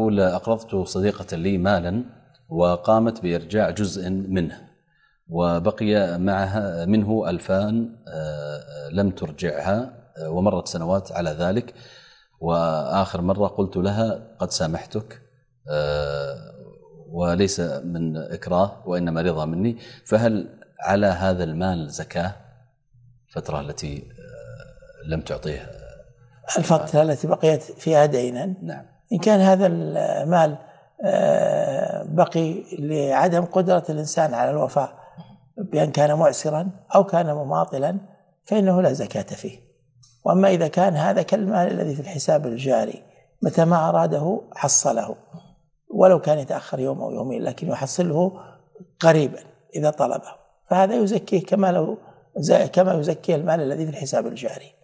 يقول أقرضت صديقة لي مالا وقامت بإرجاع جزء منه وبقي معها منه ألفان آه، لم ترجعها آه، ومرت سنوات على ذلك وآخر مرة قلت لها قد سامحتك آه، وليس من إكراه وإنما رضا مني فهل على هذا المال زكاة الفترة التي لم تعطيها الفترة التي بقيت فيها دينا نعم إن كان هذا المال آه، بقي لعدم قدرة الإنسان على الوفاء بأن كان معسرا أو كان مماطلا فإنه لا زكاة فيه وأما إذا كان هذا كالمال الذي في الحساب الجاري متى ما أراده حصله ولو كان يتأخر يوم أو يومين لكن يحصله قريبا إذا طلبه فهذا يزكيه كما لو كما يزكي المال الذي في الحساب الجاري